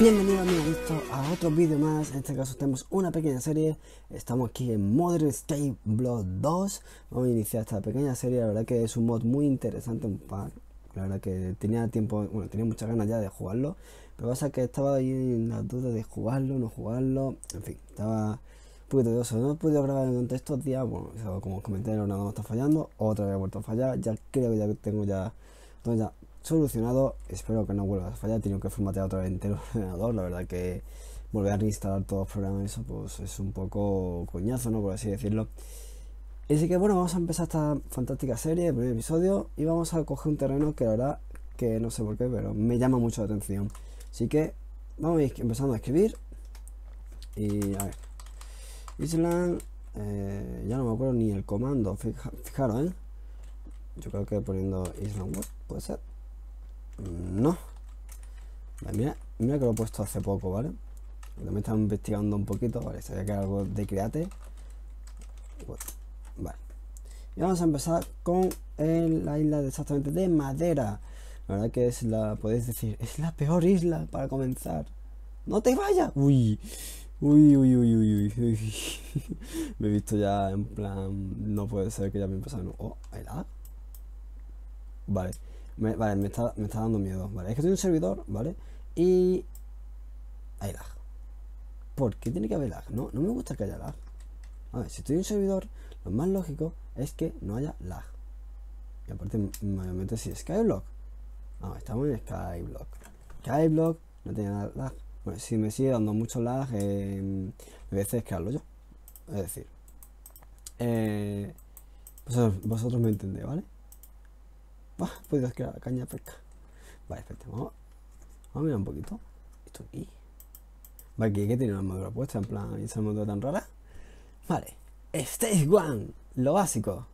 Bienvenido amigos a otro vídeo más, en este caso tenemos una pequeña serie, estamos aquí en Modern State Blood 2, vamos a iniciar esta pequeña serie, la verdad que es un mod muy interesante, la verdad que tenía tiempo, bueno, tenía muchas ganas ya de jugarlo, pero pasa que estaba ahí en la duda de jugarlo, no jugarlo, en fin, estaba un No he podido grabar durante estos días, bueno, como os comenté, el ordenador está fallando, otra vez ha vuelto a fallar, ya creo que ya tengo ya, todo ya solucionado, espero que no vuelva a fallar, tengo que formatear otra vez entero el ordenador, la verdad que volver a reinstalar todos los programas, eso pues es un poco coñazo, ¿no? Por así decirlo. Así que bueno, vamos a empezar esta fantástica serie, el primer episodio, y vamos a coger un terreno que la verdad que no sé por qué, pero me llama mucho la atención. Así que vamos a ir empezando a escribir. Y a ver. Island, eh, ya no me acuerdo ni el comando, fija, fijaros, ¿eh? Yo creo que poniendo Island puede ser. No. mira, mira que lo he puesto hace poco, ¿vale? También estaba investigando un poquito, vale, sabía que era algo de Create. Vale. Y vamos a empezar con eh, la isla exactamente de madera. La verdad que es la, podéis decir, es la peor isla para comenzar. No te vayas. Uy. Uy, uy, uy, uy, uy. me he visto ya en plan. No puede ser que ya me empezaron. Oh, hay lag Vale. Me, vale, me está, me está dando miedo. Vale, es que estoy en un servidor, ¿vale? Y. Hay lag. ¿Por qué tiene que haber lag? No, no me gusta que haya lag. A ver, si estoy en un servidor, lo más lógico es que no haya lag. Y aparte, mayormente si es Skyblock. Ah, estamos en Skyblock. Skyblock no tiene lag. Bueno, pues si me sigue dando mucho lag, eh, me voy a yo. Es decir, eh, vosotros, me entendéis, ¿vale? Bah, he podido caña de pesca. Vale, espérate, vamos, vamos a mirar un poquito. Esto aquí. Vale, que tiene una armadura puesta, en plan, ¿y esa armadura tan rara? Vale, Stage One, lo básico.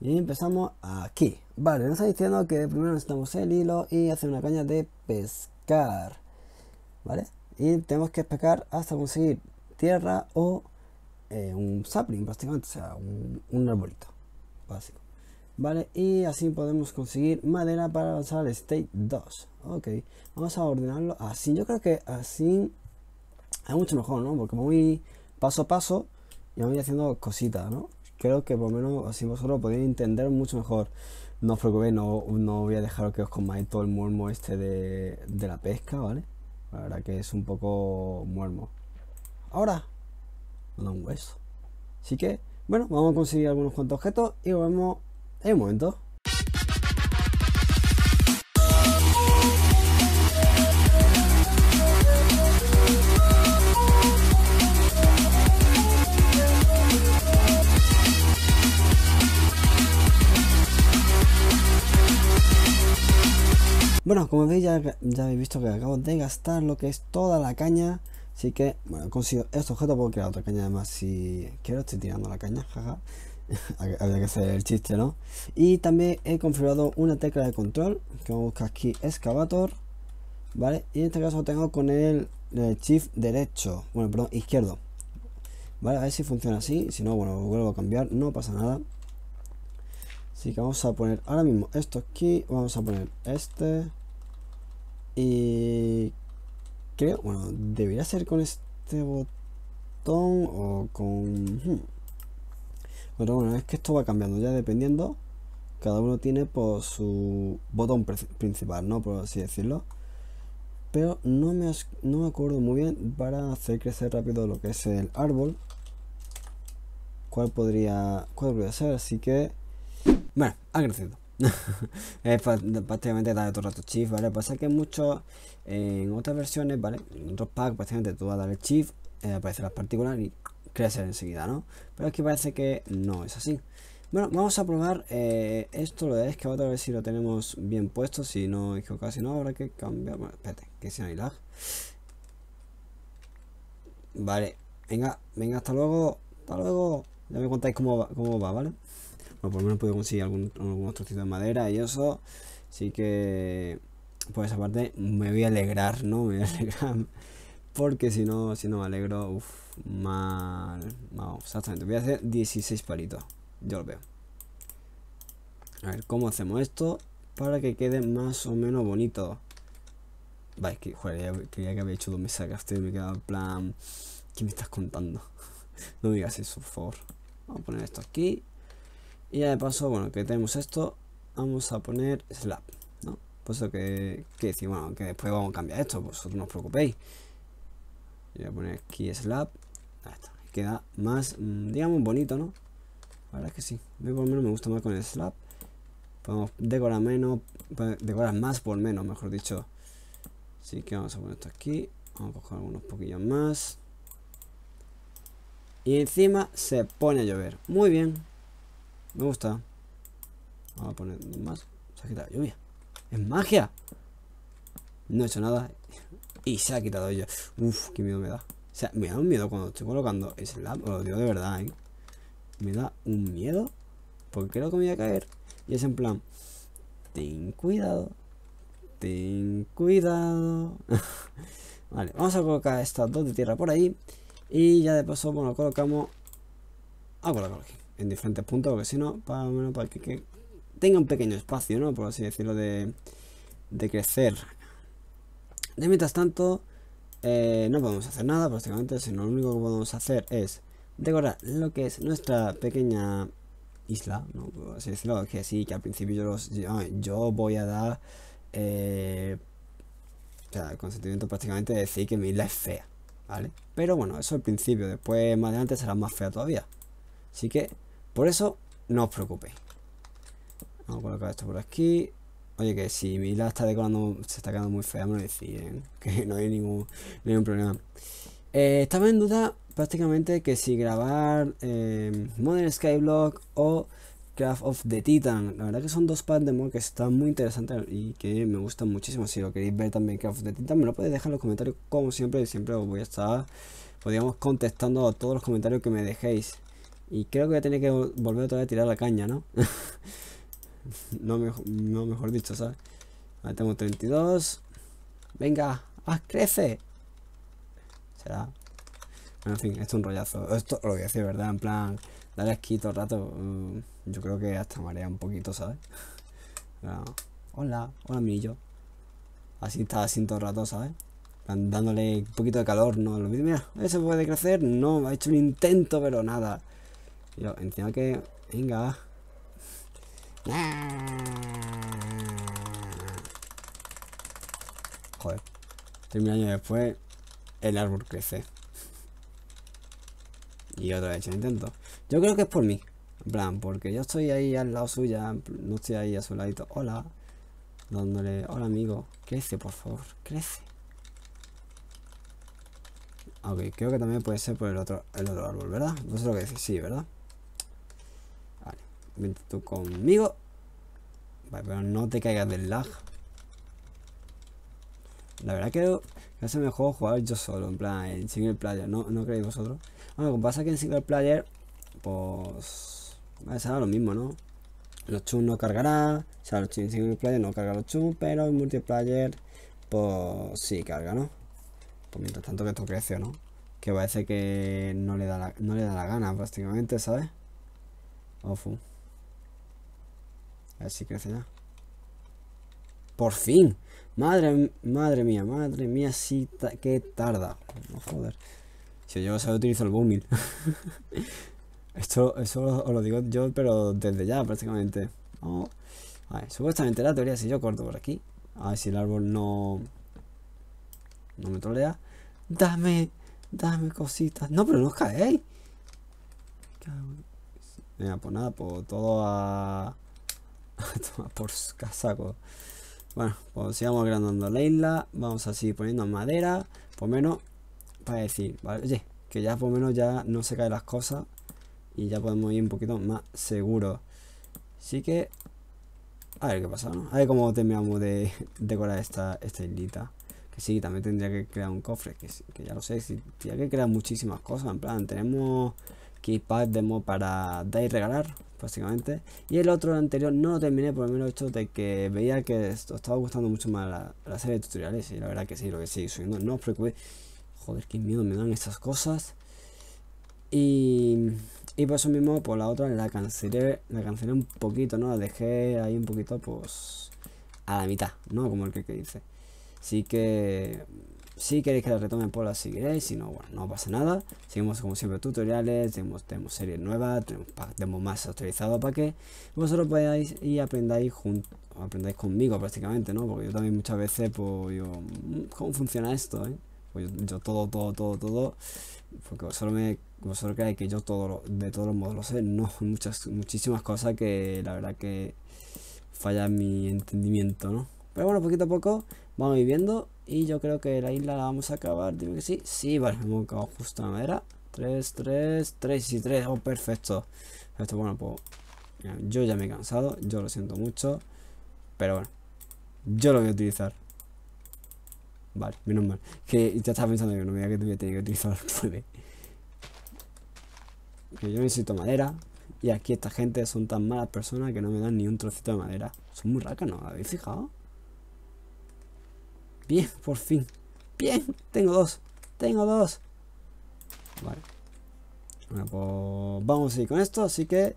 Y empezamos aquí. Vale, nos está diciendo que primero necesitamos el hilo y hacer una caña de pescar. ¿vale? Y tenemos que pescar hasta conseguir tierra o eh, un sapling prácticamente, o sea, un, un, arbolito básico. Vale, y así podemos conseguir madera para avanzar al state 2. Ok, vamos a ordenarlo así. Yo creo que así es mucho mejor, ¿no? Porque voy paso a paso y voy haciendo cositas, ¿no? Creo que por lo menos así vosotros podéis entender mucho mejor. No os preocupéis, no, no voy a dejar que os comáis todo el murmo este de, de la pesca, ¿vale? La que es un poco muermo. Ahora, no da un hueso. Así que, bueno, vamos a conseguir algunos cuantos objetos y volvemos en un momento. Bueno, como veis ya, habéis visto que acabo de gastar lo que es toda la caña. Así que, bueno, consigo este objeto, puedo crear otra caña además si quiero, estoy tirando la caña, jaja. Había que hacer el chiste, ¿no? Y también he configurado una tecla de control, que vamos a buscar aquí excavator, ¿vale? Y en este caso tengo con el, el shift derecho, bueno, perdón, izquierdo. ¿Vale? A ver si funciona así, si no, bueno, vuelvo a cambiar, no pasa nada. Así que vamos a poner ahora mismo esto aquí. Vamos a poner este. Y creo, bueno, debería ser con este botón o con... Hmm. Pero bueno, es que esto va cambiando ya dependiendo. Cada uno tiene por su botón principal, ¿no? Por así decirlo. Pero no me, no me acuerdo muy bien para hacer crecer rápido lo que es el árbol. ¿Cuál podría, cuál podría ser? Así que bueno, ha crecido. es prácticamente darle todo el rato shift, ¿vale? Pasa pues que muchos, en otras versiones, ¿vale? En otros packs prácticamente tú vas a dar shift, eh, aparecen las partículas y crecer enseguida, ¿no? Pero aquí parece que no es así. Bueno, vamos a probar eh, esto, lo de que a ver si lo tenemos bien puesto, si no es que casi no habrá que cambiar, bueno, espérate, que si no hay lag. Vale, venga, venga, hasta luego, hasta luego, ya me contáis cómo cómo va ¿vale? Bueno, por lo menos puedo conseguir algún, otro trocito de madera y eso. Así que, por esa parte, me voy a alegrar, ¿no? Me voy a alegrar. Porque si no, si no me alegro, uff, mal. Vamos, exactamente. Voy a hacer 16 palitos. Yo lo veo. A ver, ¿cómo hacemos esto? Para que quede más o menos bonito. Vale, que, joder, creía que había hecho dos mesas de este, me quedaba en plan... ¿Qué me estás contando? no digas eso, por favor. Vamos a poner esto aquí. Y ya de paso, bueno, que tenemos esto, vamos a poner slap ¿no? Puesto que, que decir, bueno, que después vamos a cambiar esto, vosotros no os preocupéis. voy a poner aquí slap ahí está, queda más, mm, digamos, bonito, ¿no? La verdad es que sí, por lo menos me gusta más con el slap Podemos decorar menos, decorar más por menos, mejor dicho. Así que vamos a poner esto aquí, vamos a coger unos poquillos más. Y encima se pone a llover. Muy bien. Me gusta. Vamos a poner más. Se ha quitado lluvia. ¡Es magia! No he hecho nada. Y se ha quitado ella. Uf, qué miedo me da. O sea, me da un miedo cuando estoy colocando ese lab. lo digo de verdad, ¿eh? Me da un miedo. Porque creo que me voy a caer. Y es en plan. Ten cuidado. Ten cuidado. vale, vamos a colocar estas dos de tierra por ahí. Y ya de paso, bueno, colocamos. A colocarlo aquí en diferentes puntos, porque si no, para, menos para que, tenga un pequeño espacio, ¿no? Por así decirlo, de, crecer. De mientras tanto, eh, no podemos hacer nada prácticamente, sino lo único que podemos hacer es decorar lo que es nuestra pequeña isla, ¿no? Por así decirlo, que sí, que al principio yo, los, yo, ah, voy a dar... Eh, o sea, prácticamente de decir que mi isla es fea, ¿vale? Pero bueno, eso al principio, después más adelante será más fea todavía. Así que por eso, no os preocupéis. Vamos a colocar esto por aquí. Oye, que si mi la está decorando, se está quedando muy fea, me lo decís, ¿eh? que no hay ningún, ningún problema. Eh, estaba en duda prácticamente que si grabar eh, Modern Skyblock o Craft of the Titan. La verdad que son dos de mod que están muy interesantes y que me gustan muchísimo. Si lo queréis ver también Craft of the Titan, me lo podéis dejar en los comentarios como siempre. Siempre os voy a estar, podríamos pues, contestando a todos los comentarios que me dejéis. Y creo que voy a tener que volver otra vez a tirar la caña, ¿no? no, mejor dicho, ¿sabes? Ahí tengo 32. Venga, ¡Ah, crece. Será. Bueno, en fin, esto es un rollazo. Esto lo voy a decir, ¿verdad? En plan, dale aquí todo el rato. Mm, yo creo que hasta marea un poquito, ¿sabes? Hola, hola, hola, hijo Así está, así todo el rato, ¿sabes? Dándole un poquito de calor, ¿no? Mira, eso puede crecer. No, ha hecho un intento, pero nada. Yo entiendo que... Venga. Joder. mil años después, el árbol crece. Y otra vez, el intento. Yo creo que es por mí. En plan, porque yo estoy ahí al lado suya, no estoy ahí a su ladito. Hola. Dándole, hola amigo, crece por favor, crece. Ok, creo que también puede ser por el otro, el otro árbol, ¿verdad? No sé lo que decir sí, ¿verdad? Vente tú conmigo. Vale, pero no te caigas del lag. La verdad que hace mejor jugar yo solo, en plan, en single player, ¿no, creéis vosotros? Bueno, lo que pasa que en single player, pues... será lo mismo, ¿no? Los chun no cargará, o sea, los en single player no carga los chun, pero en multiplayer, pues sí carga, ¿no? Pues mientras tanto que esto crece, ¿no? Que parece que no le da la, no le da la gana prácticamente, ¿sabes? Ofu. A ver si crece ya. ¡Por fin! Madre, madre mía, madre mía, sí, tarda. joder. Si yo solo utilizo el boomil. Esto, eso os lo digo yo, pero desde ya prácticamente. A ver, supuestamente la teoría, si yo corto por aquí, a ver si el árbol no, no me trolea. Dame, dame cositas. No, pero no os caéis. Venga, pues nada, pues todo a, Toma por casaco. Bueno, pues sigamos agrandando la isla. Vamos a seguir poniendo madera. Por menos, para decir, ¿vale? Oye, que ya por menos ya no se caen las cosas. Y ya podemos ir un poquito más seguro Así que... A ver qué pasa, ¿no? A ver cómo terminamos de decorar esta, esta islita. Que sí, también tendría que crear un cofre. Que, que ya lo sé, si, tendría que crear muchísimas cosas. En plan, tenemos... Keypad demo para dar y regalar, básicamente. Y el otro, anterior, no lo terminé por el mero hecho de que veía que esto estaba gustando mucho más la, serie de tutoriales. Y la verdad que sí, lo que sigue subiendo. No os preocupéis. Joder, qué miedo me dan estas cosas. Y, y por eso mismo, por la otra, la cancelé, la cancelé un poquito, ¿no? La dejé ahí un poquito, pues, a la mitad, ¿no? Como el que, que dice. Así que si queréis que la retomen, por la seguiréis. Si no, bueno, no pasa nada. Seguimos como siempre tutoriales, tenemos, tenemos series nuevas, tenemos, más actualizado para que vosotros podáis y aprendáis juntos aprendáis conmigo prácticamente, ¿no? Porque yo también muchas veces, pues yo, mm, ¿cómo funciona esto, eh? Pues yo, todo, todo, todo, todo, porque vosotros, me, vosotros creéis que yo todo de todos los modos lo sé, no, muchas, muchísimas cosas que la verdad que falla mi entendimiento, ¿no? Pero bueno, poquito a poco vamos viviendo y yo creo que la isla la vamos a acabar. Digo que sí. Sí, vale, hemos acabado justo la madera. 3, 3, 3 y 3. Oh, perfecto. Esto, bueno, pues. Yo ya me he cansado. Yo lo siento mucho. Pero bueno. Yo lo voy a utilizar. Vale, menos mal. Que ya estaba pensando que no me diga que voy que utilizar 9. Que yo necesito madera. Y aquí esta gente son tan malas personas que no me dan ni un trocito de madera. Son muy racas, ¿no? ¿Habéis fijado? Bien, por fin. Bien, tengo dos. Tengo dos. Vale. Bueno, pues vamos a ir con esto. Así que...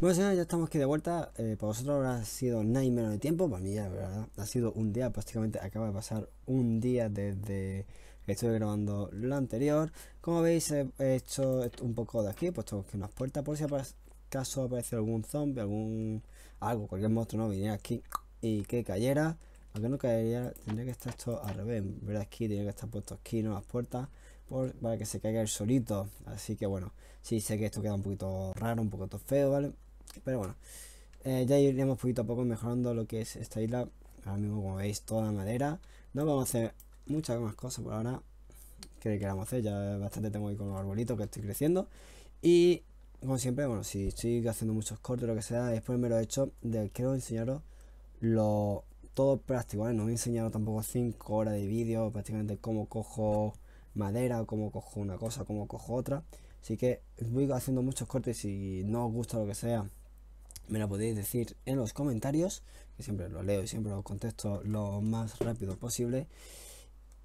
Bueno, señores, ya estamos aquí de vuelta. Eh, para vosotros habrá sido nada menos de tiempo. Para mí, ya, verdad, ha sido un día. Prácticamente acaba de pasar un día desde que estuve grabando lo anterior. Como veis, he hecho un poco de aquí. He puesto aquí unas puertas. Por si acaso aparece algún zombie, algún... Algo, cualquier monstruo no viniera aquí y que cayera. Que no caería, tendría que estar esto al revés. verdad aquí tendría que estar puesto aquí, no las puertas, por, para que se caiga el solito. Así que bueno, Si sé que esto queda un poquito raro, un poquito feo, ¿vale? Pero bueno, eh, ya iremos poquito a poco mejorando lo que es esta isla. Ahora mismo, como veis, toda madera. No vamos a hacer muchas más cosas por ahora que queramos hacer. Ya bastante tengo ahí con los arbolitos que estoy creciendo. Y como siempre, bueno, si estoy haciendo muchos cortes lo que sea, después me lo he hecho. De, quiero enseñaros lo, todo práctico, ¿vale? No he enseñar tampoco 5 horas de vídeo, prácticamente cómo cojo madera, cómo cojo una cosa, cómo cojo otra. Así que voy haciendo muchos cortes y no os gusta lo que sea, me lo podéis decir en los comentarios, que siempre lo leo y siempre lo contesto lo más rápido posible.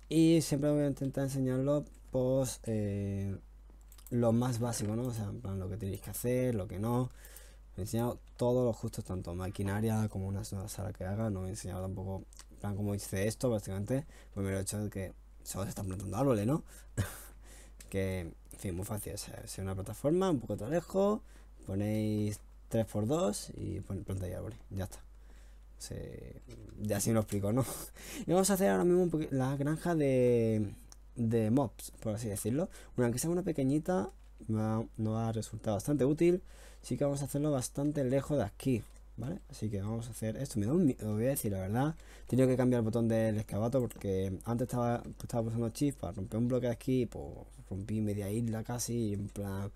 Y siempre voy a intentar enseñarlo pues, eh, lo más básico, ¿no? O sea, en lo que tenéis que hacer, lo que no he enseñado todo lo justo, tanto maquinaria como una sala que haga. No he enseñado tampoco, plan, como hice esto, básicamente. Pues me he hecho de que solo se están plantando árboles, ¿no? que, en fin, muy fácil. O sea, es una plataforma, un poco de lejos, ponéis 3x2 y plantáis árboles. Ya está. Se... Ya así me lo explico, ¿no? y vamos a hacer ahora mismo la granja de, de mobs, por así decirlo. Una que sea una pequeñita, nos va a bastante útil sí que vamos a hacerlo bastante lejos de aquí, ¿vale? Así que vamos a hacer esto. Me da un miedo, voy a decir la verdad. tengo que cambiar el botón del excavato porque antes estaba, pues, estaba pulsando chips para romper un bloque de aquí, pues rompí media isla casi, y en plan,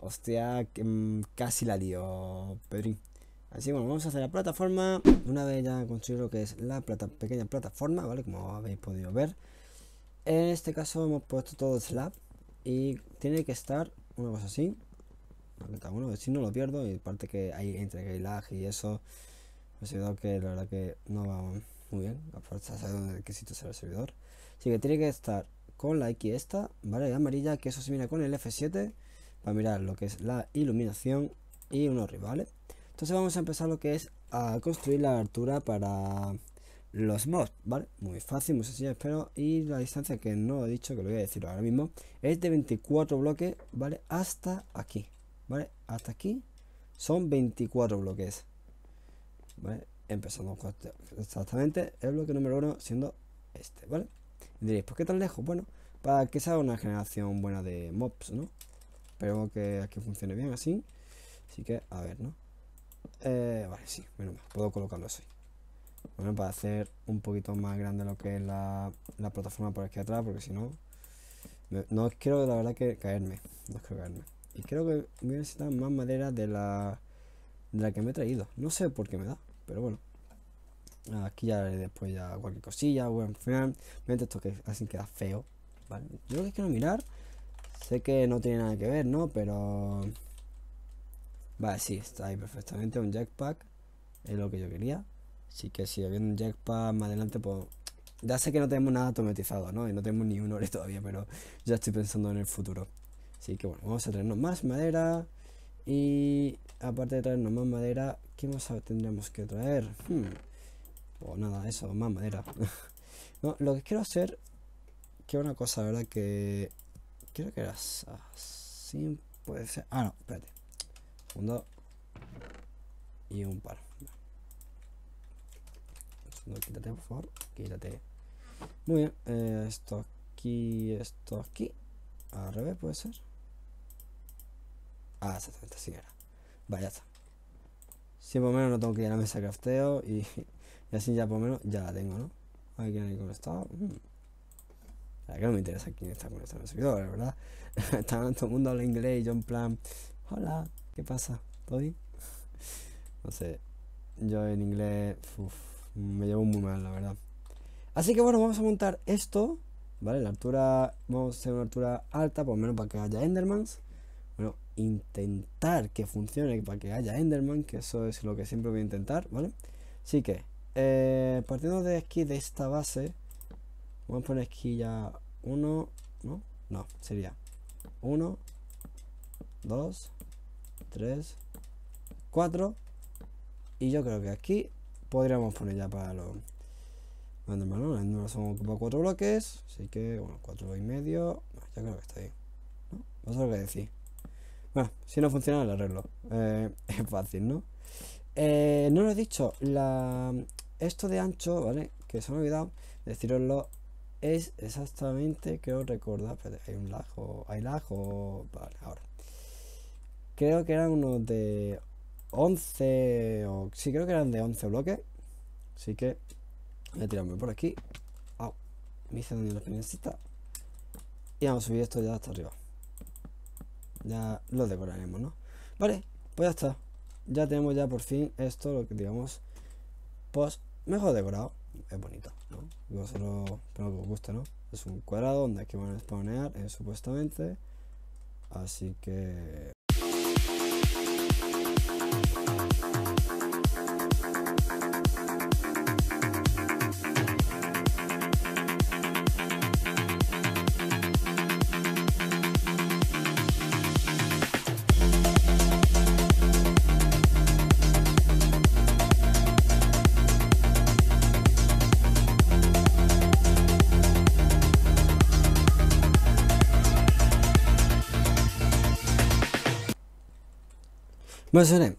hostia, mm, casi la dio, Pedrín. Así bueno, vamos a hacer la plataforma. Una vez ya construido lo que es la plata, pequeña plataforma, ¿vale? Como habéis podido ver. En este caso hemos puesto todo slab y tiene que estar una cosa así bueno, si no lo pierdo, y parte que hay entre que lag y eso, Ha servidor que la verdad que no va muy bien, fuerza de saber qué sitio será el servidor. Así que tiene que estar con la X esta, ¿vale? La amarilla, que eso se mira con el F7, para mirar lo que es la iluminación y unos rivales. Entonces vamos a empezar lo que es a construir la altura para los mods, ¿vale? Muy fácil, muy sencillo, espero. Y la distancia que no he dicho, que lo voy a decir ahora mismo, es de 24 bloques, ¿vale? Hasta aquí. ¿vale? Hasta aquí son 24 bloques, ¿vale? Empezando este, exactamente el bloque número uno siendo este, ¿vale? diréis, ¿por qué tan lejos? Bueno, para que sea una generación buena de mobs, ¿no? Espero que aquí funcione bien así. Así que, a ver, ¿no? Eh, vale, sí, menos mal, puedo colocarlo así. Bueno, para hacer un poquito más grande lo que es la, la plataforma por aquí atrás, porque si no, no quiero la verdad que caerme, no quiero caerme. Y creo que voy a necesitar más madera de la, de la que me he traído. No sé por qué me da, pero bueno. Aquí ya haré después ya cualquier cosilla. Bueno, al final, esto que así queda feo. Vale. Yo lo que quiero mirar. Sé que no tiene nada que ver, ¿no? Pero... Vale, sí, está ahí perfectamente. Un jackpack. Es lo que yo quería. Así que si había un jackpack más adelante, pues... Ya sé que no tenemos nada automatizado, ¿no? Y no tenemos ni un ore todavía, pero ya estoy pensando en el futuro. Así que bueno, vamos a traernos más madera. Y aparte de traernos más madera, ¿qué más tendremos que traer? Pues hmm. O oh, nada, eso, más madera. no, lo que quiero hacer, que una cosa, la ¿verdad? Que creo que era así, puede ser. Ah, no, espérate. Segundo. Y un par. No, quítate, por favor. Quítate. Muy bien. Eh, esto aquí, esto aquí. Al revés puede ser. Ah, exactamente, así era. vaya está. Si por menos no tengo que ir a la mesa de crafteo y, así ya por lo menos ya la tengo, ¿no? Hay que ver conectado. Mm. La que no me interesa quién está conectado en el servidor, la verdad. está todo el mundo habla inglés y yo en plan, hola, ¿qué pasa? no sé, yo en inglés me llevo muy mal, la verdad. Así que bueno, vamos a montar esto ¿Vale? La altura, vamos a hacer una altura alta, por lo menos para que haya Endermans. Bueno, intentar que funcione para que haya Enderman, que eso es lo que siempre voy a intentar, ¿vale? Así que, eh, partiendo de aquí, de esta base, vamos a poner aquí ya uno, ¿no? No, sería 1, 2, 3, 4. Y yo creo que aquí podríamos poner ya para los bueno, hermano, son ocupa cuatro bloques, así que, bueno, cuatro y medio. Ya creo que está bien. ¿no? sé lo que decir Bueno, si no funciona el arreglo. Eh, es fácil, ¿no? Eh, no lo he dicho. La, esto de ancho, ¿vale? Que se me ha olvidado deciroslo. Es exactamente, creo recordar. hay un lajo. Hay lajo. Vale, ahora. Creo que eran unos de 11 o. Sí, creo que eran de 11 bloques. Así que Voy a tirarme por aquí. Ah, me hice lo la necesita. Y vamos a subir esto ya hasta arriba. Ya lo decoraremos, ¿no? Vale, pues ya está. Ya tenemos ya por fin esto, lo que digamos, pues mejor decorado. Es bonito, ¿no? Yo solo que os ¿no? Es un cuadrado donde aquí van a exponer eh, supuestamente. Así que...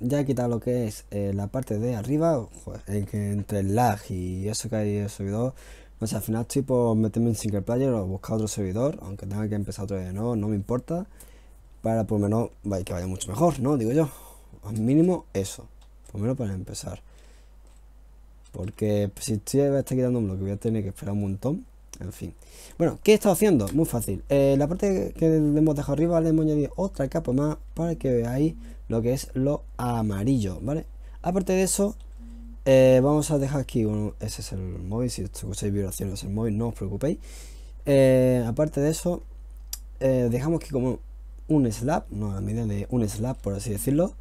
ya he quitado lo que es eh, la parte de arriba, en que entre el lag y eso que hay en el servidor. al final estoy por meterme en single player o buscar otro servidor, aunque tenga que empezar otro de nuevo, no me importa. Para por lo menos que vaya mucho mejor, ¿no? Digo yo. Al mínimo eso. Por lo menos para empezar. Porque si estoy quitando un bloque, voy a tener que esperar un montón. En fin. Bueno, ¿qué he estado haciendo? Muy fácil. Eh, la parte que hemos dejado arriba le hemos añadido otra capa más para que veáis lo que es lo amarillo, ¿vale? Aparte de eso, eh, vamos a dejar aquí, bueno, ese es el móvil, si escucháis vibraciones el móvil, no os preocupéis. Eh, aparte de eso, eh, dejamos aquí como un slab, no, a medida de un slab, por así decirlo,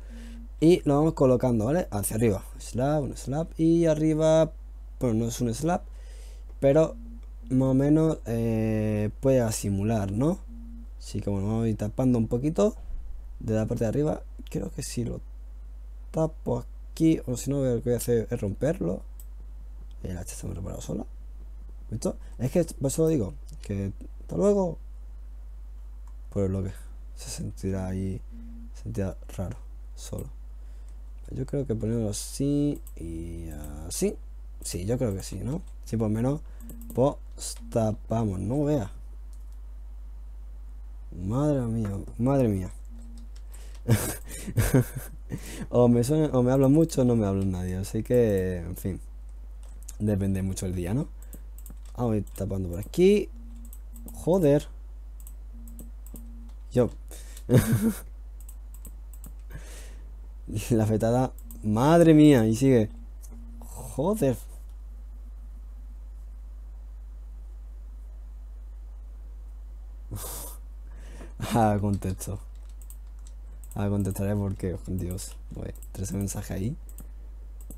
y lo vamos colocando, ¿vale? Hacia arriba, slab, un slab, y arriba, bueno, no es un slab, pero más o menos puede simular, ¿no? Así que bueno, vamos tapando un poquito de la parte de arriba creo que si lo tapo aquí, o si no, lo que voy a hacer es romperlo. El h se me reparado sola. ¿Visto? Es que por eso lo digo, que hasta luego. por el bloque se sentirá ahí, se sentirá raro, solo. Yo creo que ponerlo así y así. Sí, yo creo que sí, ¿no? sí por menos, pues tapamos, no vea. Madre mía, madre mía. o, me me hablan mucho o no me hablan nadie. Así que, en fin, depende mucho el día, ¿no? Vamos a ir tapando por aquí. Joder. Yo. La fetada. Madre mía, y sigue. Joder. ah, contexto a contestaré porque, oh, Dios, güey, 13 mensajes ahí.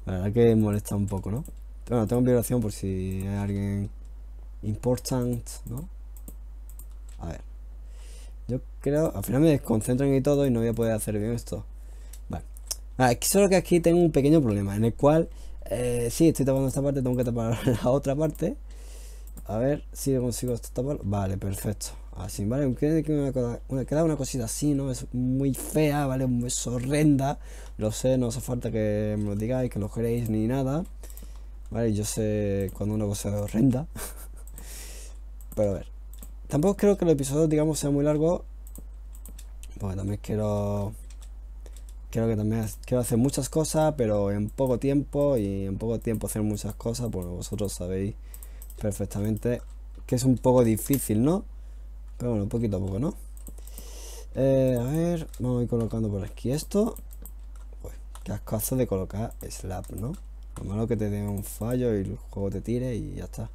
La verdad que molesta un poco, ¿no? Bueno, tengo vibración por si hay alguien importante, ¿no? A ver. Yo creo, al final me desconcentran y todo y no voy a poder hacer bien esto. Vale. solo que aquí tengo un pequeño problema en el cual, eh, sí, estoy tapando esta parte, tengo que tapar la otra parte. A ver si consigo esto tapar, Vale, perfecto así vale una, cosita así, ¿no? Es muy fea, ¿vale? Es horrenda. Lo sé, no hace falta que me lo digáis, que lo queréis ni nada. ¿Vale? Yo sé cuando una cosa es horrenda. Pero a ver. Tampoco creo que el episodio, digamos, sea muy largo. Porque también quiero... Creo que también quiero hacer muchas cosas, pero en poco tiempo. Y en poco tiempo hacer muchas cosas, porque vosotros sabéis perfectamente que es un poco difícil, ¿no? Pero bueno, poquito a poco, ¿no? Eh, a ver, vamos a ir colocando por aquí esto. que qué caso de colocar slap, ¿no? Lo malo que te dé un fallo y el juego te tire y ya está.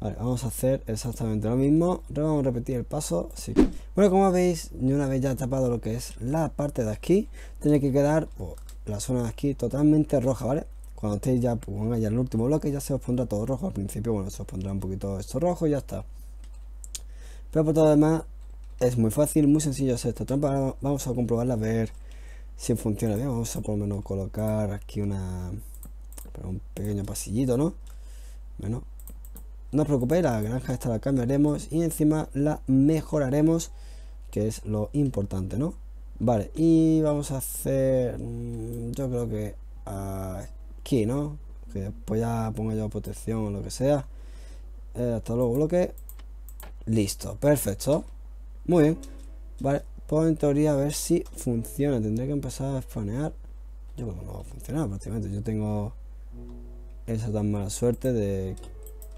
Vale, vamos a hacer exactamente lo mismo. vamos a repetir el paso. Sí. Bueno, como veis, una vez ya tapado lo que es la parte de aquí, tiene que quedar la zona de aquí totalmente roja, ¿vale? Cuando estéis ya, pongan pues, ya el último bloque, ya se os pondrá todo rojo. Al principio, bueno, se os pondrá un poquito esto rojo y ya está. Pero por todo lo demás, es muy fácil, muy sencillo hacer esta trampa. Vamos a comprobarla, a ver si funciona bien. Vamos a por lo menos colocar aquí una un pequeño pasillito, ¿no? Bueno, no os preocupéis, la granja esta la cambiaremos y encima la mejoraremos, que es lo importante, ¿no? Vale, y vamos a hacer, mm, yo creo que aquí, ¿no? Que después ya ponga yo protección o lo que sea. Eh, hasta luego, que... Listo, perfecto. Muy bien. Vale, puedo en teoría a ver si funciona. Tendré que empezar a spanear. Yo creo que no va a funcionar prácticamente. Yo tengo esa tan mala suerte de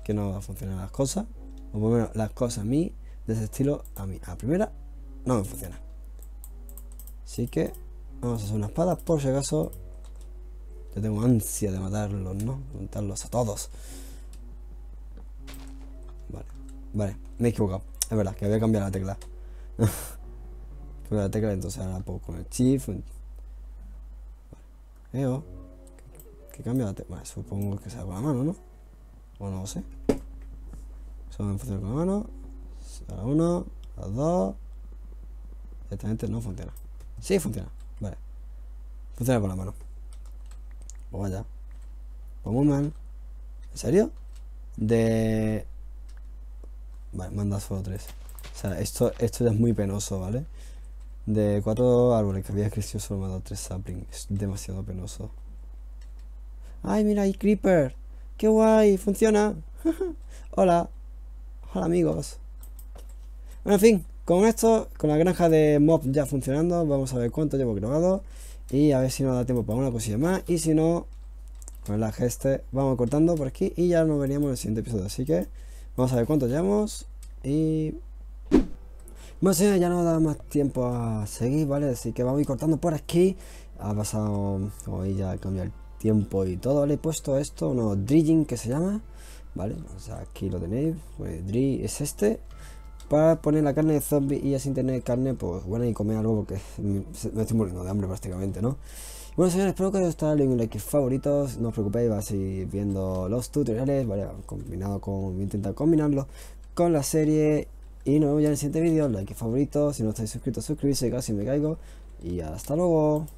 que no va a funcionar las cosas. O por lo menos las cosas a mí, de ese estilo, a mí. A primera, no me funciona. Así que vamos a hacer una espada por si acaso. Yo tengo ansia de matarlos, ¿no? Matarlos a todos. Vale, vale. Me he equivocado. Es verdad, que había cambiado la tecla. Cambiar la tecla, entonces ahora puedo con el shift. Vale. Veo que cambia la tecla. supongo que sea con la mano, ¿no? O no lo sé. Solo me funciona con la mano. A la 1, a la 2. Directamente no funciona. Sí, funciona. Vale. Funciona con la mano. Pues vaya. Pongo pues man ¿En serio? De Vale, manda solo tres. O sea, esto, esto ya es muy penoso, ¿vale? De cuatro árboles que había crecido solo me ha dado tres saplings Es demasiado penoso. ¡Ay, mira, hay creeper! ¡Qué guay! ¡Funciona! Hola. Hola, amigos. Bueno, en fin, con esto, con la granja de mob ya funcionando, vamos a ver cuánto llevo grabado y a ver si nos da tiempo para una cosilla más y si no, con la este vamos cortando por aquí y ya nos veríamos en el siguiente episodio, así que Vamos a ver cuánto llevamos. Y... Bueno, ya no da más tiempo a seguir, ¿vale? Así que vamos a ir cortando por aquí. Ha pasado... Hoy ya cambiar el tiempo y todo. Le he puesto esto, uno drilling que se llama. ¿Vale? aquí lo tenéis. Pues, drill es este. Para poner la carne de zombie y ya sin tener carne, pues bueno, y comer algo porque me estoy muriendo de hambre prácticamente, ¿no? Bueno señores, espero que os haya gustado un like favoritos, no os preocupéis, va a seguir viendo los tutoriales, vale, combinado con, voy a intentar combinarlo con la serie y nos vemos ya en el siguiente vídeo, like favorito, si no estáis suscritos suscribirse, casi me caigo y hasta luego.